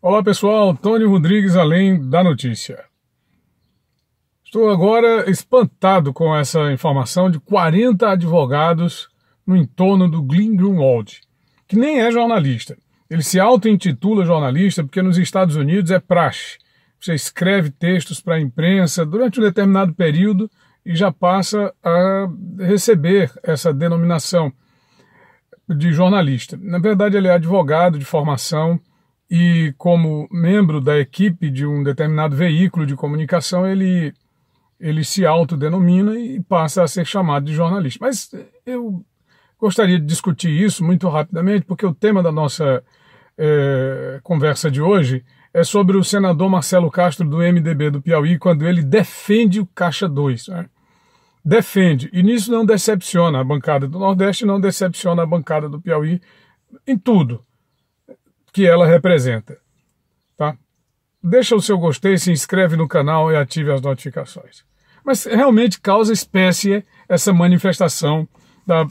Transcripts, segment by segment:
Olá pessoal, Antônio Rodrigues, além da notícia. Estou agora espantado com essa informação de 40 advogados no entorno do Glenn Greenwald, que nem é jornalista. Ele se auto-intitula jornalista porque nos Estados Unidos é praxe. Você escreve textos para a imprensa durante um determinado período e já passa a receber essa denominação de jornalista. Na verdade, ele é advogado de formação e como membro da equipe de um determinado veículo de comunicação, ele, ele se autodenomina e passa a ser chamado de jornalista. Mas eu gostaria de discutir isso muito rapidamente, porque o tema da nossa é, conversa de hoje é sobre o senador Marcelo Castro do MDB do Piauí, quando ele defende o Caixa 2. Né? Defende, e nisso não decepciona a bancada do Nordeste, não decepciona a bancada do Piauí em tudo que ela representa. Tá? Deixa o seu gostei, se inscreve no canal e ative as notificações. Mas realmente causa espécie essa manifestação da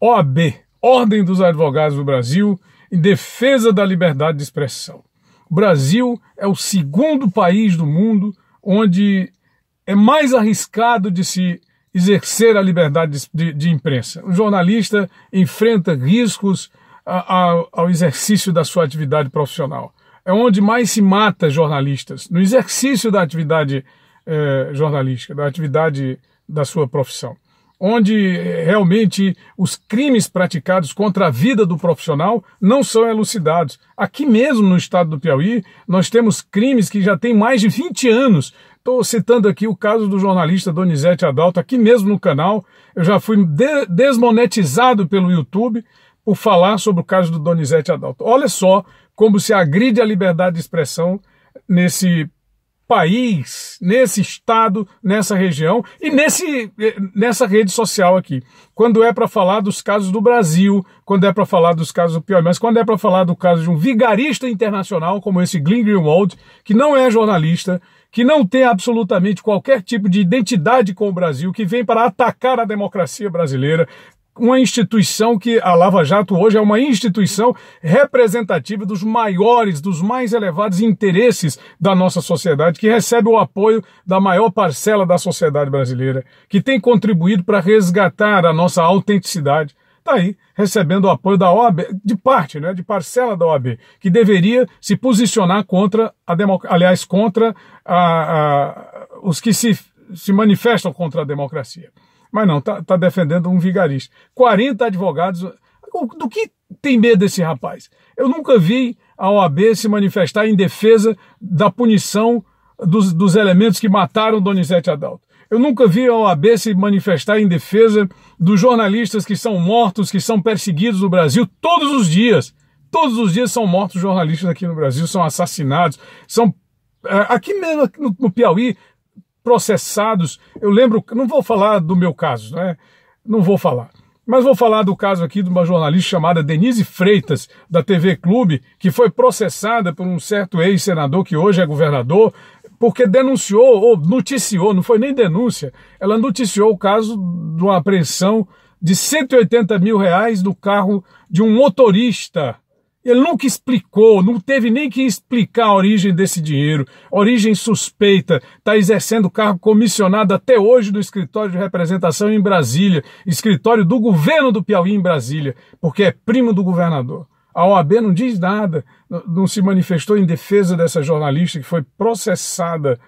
OAB, Ordem dos Advogados do Brasil, em defesa da liberdade de expressão. O Brasil é o segundo país do mundo onde é mais arriscado de se exercer a liberdade de, de, de imprensa. O jornalista enfrenta riscos ao, exercício da sua atividade profissional. É onde mais se mata jornalistas, no exercício da atividade eh, jornalística, da atividade da sua profissão. Onde eh, realmente os crimes praticados contra a vida do profissional não são elucidados. Aqui mesmo no estado do Piauí, nós temos crimes que já têm mais de 20 anos Estou citando aqui o caso do jornalista Donizete Adalto, aqui mesmo no canal. Eu já fui de desmonetizado pelo YouTube por falar sobre o caso do Donizete Adalto. Olha só como se agride a liberdade de expressão nesse país, nesse estado, nessa região e nesse, eh, nessa rede social aqui. Quando é para falar dos casos do Brasil, quando é para falar dos casos do Piauí, mas quando é para falar do caso de um vigarista internacional como esse Glenn Greenwald, que não é jornalista, que não tem absolutamente qualquer tipo de identidade com o Brasil, que vem para atacar a democracia brasileira, uma instituição que a Lava Jato hoje é uma instituição representativa dos maiores, dos mais elevados interesses da nossa sociedade, que recebe o apoio da maior parcela da sociedade brasileira, que tem contribuído para resgatar a nossa autenticidade. Está aí recebendo o apoio da OAB, de parte, né, de parcela da OAB, que deveria se posicionar contra a democracia, aliás, contra a, a, os que se, se manifestam contra a democracia. Mas não, está tá defendendo um vigarista. 40 advogados. Do que tem medo esse rapaz? Eu nunca vi a OAB se manifestar em defesa da punição dos, dos elementos que mataram Donizete Adalto. Eu nunca vi a OAB se manifestar em defesa dos jornalistas que são mortos, que são perseguidos no Brasil todos os dias. Todos os dias são mortos jornalistas aqui no Brasil, são assassinados, são. É, aqui mesmo no Piauí processados. Eu lembro, não vou falar do meu caso, né? Não vou falar. Mas vou falar do caso aqui de uma jornalista chamada Denise Freitas, da TV Clube, que foi processada por um certo ex-senador que hoje é governador, porque denunciou ou noticiou, não foi nem denúncia, ela noticiou o caso de uma apreensão de 180 mil reais do carro de um motorista ele nunca explicou, não teve nem que explicar a origem desse dinheiro. Origem suspeita, está exercendo cargo comissionado até hoje no escritório de representação em Brasília, escritório do governo do Piauí em Brasília, porque é primo do governador. A OAB não diz nada, não se manifestou em defesa dessa jornalista que foi processada.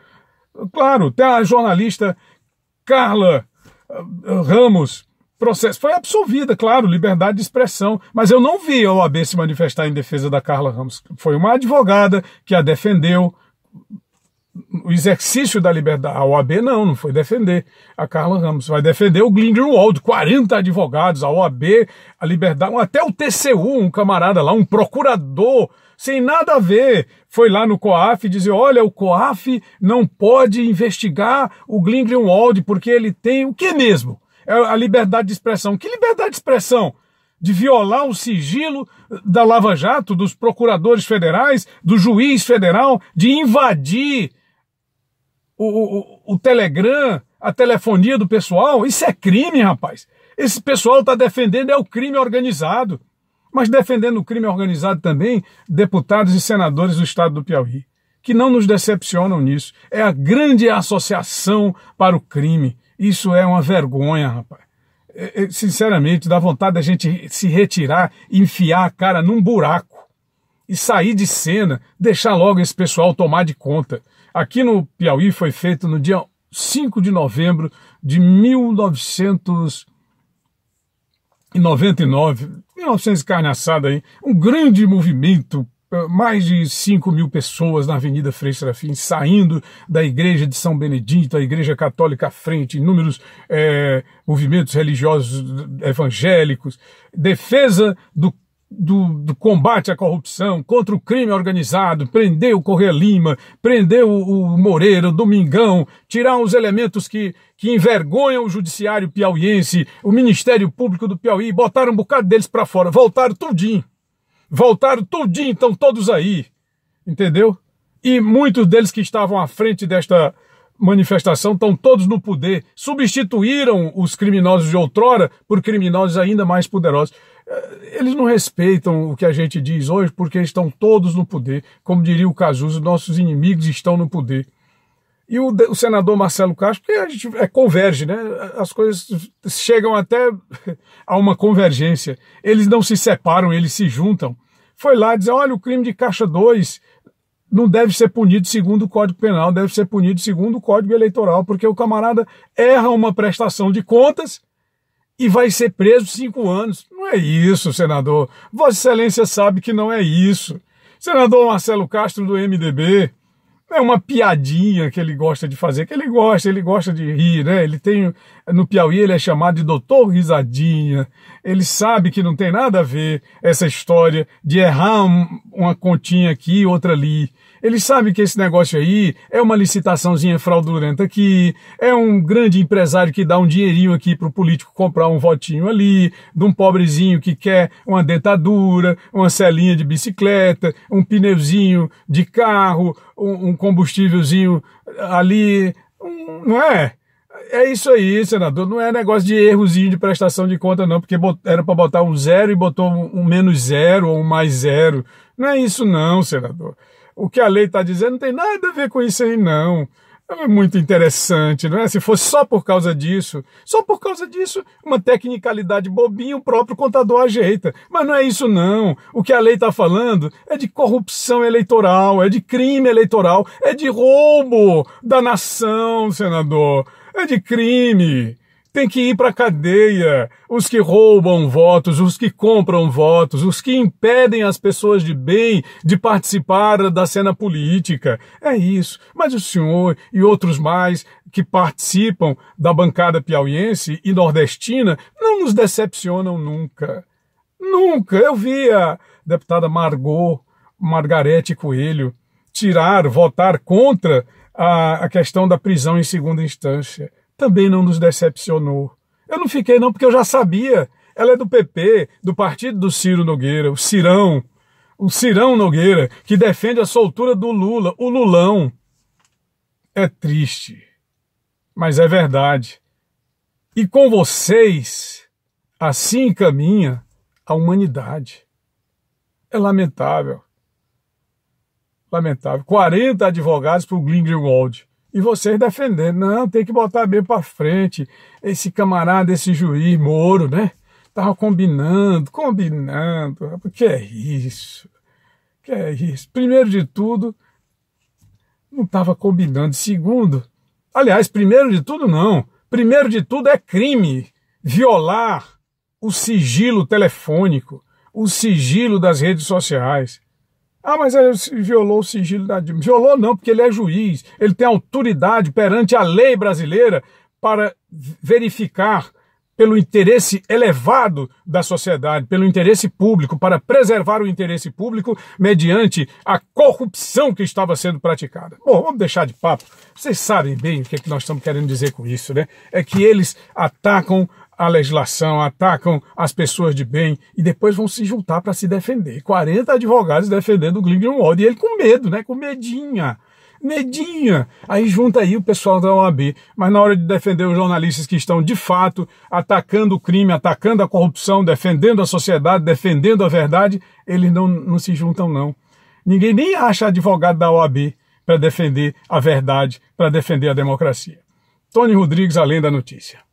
Claro, tem a jornalista Carla eh, Ramos, processo foi absolvida, é claro, liberdade de expressão, mas eu não vi a OAB se manifestar em defesa da Carla Ramos. Foi uma advogada que a defendeu. O exercício da liberdade. A OAB não, não foi defender a Carla Ramos. Vai defender o Grindelwald, 40 advogados, a OAB, a liberdade, até o TCU, um camarada lá, um procurador sem nada a ver, foi lá no COAF dizer: olha, o COAF não pode investigar o Grindelwald porque ele tem o que mesmo? é a liberdade de expressão. Que liberdade de expressão? De violar o sigilo da Lava Jato, dos procuradores federais, do juiz federal, de invadir o, o, o Telegram, a telefonia do pessoal. Isso é crime, rapaz. Esse pessoal está defendendo é o crime organizado. Mas defendendo o crime organizado também, deputados e senadores do estado do Piauí, que não nos decepcionam nisso. É a grande associação para o crime. Isso é uma vergonha, rapaz. É, é, sinceramente, dá vontade da gente se retirar, enfiar a cara num buraco e sair de cena, deixar logo esse pessoal tomar de conta. Aqui no Piauí foi feito no dia 5 de novembro de 1999, 1900 carne assada aí, um grande movimento mais de 5 mil pessoas na Avenida Frei Serafim, saindo da Igreja de São Benedito, a Igreja Católica à frente, inúmeros é, movimentos religiosos eh, evangélicos, defesa do, do, do, combate à corrupção, contra o crime organizado, prender o Correia Lima, prender o, o Moreira, o Domingão, tirar os elementos que, que envergonham o judiciário piauiense, o Ministério Público do Piauí, botaram um bocado deles para fora, voltaram tudinho voltaram todinho, então todos aí, entendeu? E muitos deles que estavam à frente desta manifestação estão todos no poder, substituíram os criminosos de outrora por criminosos ainda mais poderosos. Eh, eles não respeitam o que a gente diz hoje porque estão todos no poder. Como diria o Cazuza, nossos inimigos estão no poder e o, o senador Marcelo Castro, porque a gente é, converge, né? As coisas chegam até a uma convergência. Eles não se separam, eles se juntam. Foi lá dizer: olha, o crime de Caixa 2 não deve ser punido segundo o Código Penal, deve ser punido segundo o Código Eleitoral, porque o camarada erra uma prestação de contas e vai ser preso cinco anos. Não é isso, senador. Vossa Excelência sabe que não é isso. Senador Marcelo Castro do MDB, é uma piadinha que ele gosta de fazer, que ele gosta, ele gosta de rir, né? Ele tem no Piauí ele é chamado de doutor risadinha. Ele sabe que não tem nada a ver essa história de errar um, uma continha aqui, outra ali. Ele sabe que esse negócio aí é uma licitaçãozinha fraudulenta aqui, é um grande empresário que dá um dinheirinho aqui para o político comprar um votinho ali, de um pobrezinho que quer uma dentadura, uma celinha de bicicleta, um pneuzinho de carro, um, um combustívelzinho ali, um, não é? é isso aí, senador. Não é negócio de errozinho de prestação de conta, não, porque era para botar um zero e botou um, menos zero ou um mais zero. Não é isso, não, senador. O que a lei está dizendo não tem nada a ver com isso aí, não. É muito interessante, não é? Se fosse só por causa disso, só por causa disso, uma tecnicalidade bobinha o próprio contador ajeita. Mas não é isso não. O que a lei está falando é de corrupção eleitoral, é de crime eleitoral, é de roubo da nação, senador é de crime. Tem que ir para cadeia. Os que roubam votos, os que compram votos, os que impedem as pessoas de bem de participar da cena política. É isso. Mas o senhor e outros mais que participam da bancada piauiense e nordestina não nos decepcionam nunca. Nunca. Eu vi a deputada Margot Margarete Coelho tirar, votar contra a, a questão da prisão em segunda instância também não nos decepcionou. Eu não fiquei, não, porque eu já sabia. Ela é do PP, do partido do Ciro Nogueira, o Cirão. O Cirão Nogueira, que defende a soltura do Lula, o Lulão. É triste, mas é verdade. E com vocês, assim caminha a humanidade. É lamentável. Lamentável. 40 advogados para o Gringwald. E vocês defendendo. Não, tem que botar bem para frente. Esse camarada, esse juiz, Moro, né? Tava combinando, combinando. Que é isso? Que é isso? Primeiro de tudo, não estava combinando. Segundo, aliás, primeiro de tudo, não. Primeiro de tudo é crime violar o sigilo telefônico, o sigilo das redes sociais. Ah, mas ele violou o sigilo da Dilma. Violou não, porque ele é juiz, ele tem autoridade perante a lei brasileira para verificar pelo interesse elevado da sociedade, pelo interesse público, para preservar o interesse público mediante a corrupção que estava sendo praticada. Bom, vamos deixar de papo. Vocês sabem bem o que, é que nós estamos querendo dizer com isso, né? É que eles atacam a legislação, atacam as pessoas de bem e depois vão se juntar para se defender. 40 advogados defendendo o Glenn Greenwald e ele com medo, né? Com medinha. Medinha! Aí junta aí o pessoal da OAB, mas na hora de defender os jornalistas que estão de fato atacando o crime, atacando a corrupção, defendendo a sociedade, defendendo a verdade, eles não, não se juntam, não. Ninguém nem acha advogado da OAB para defender a verdade, para defender a democracia. Tony Rodrigues, além da notícia.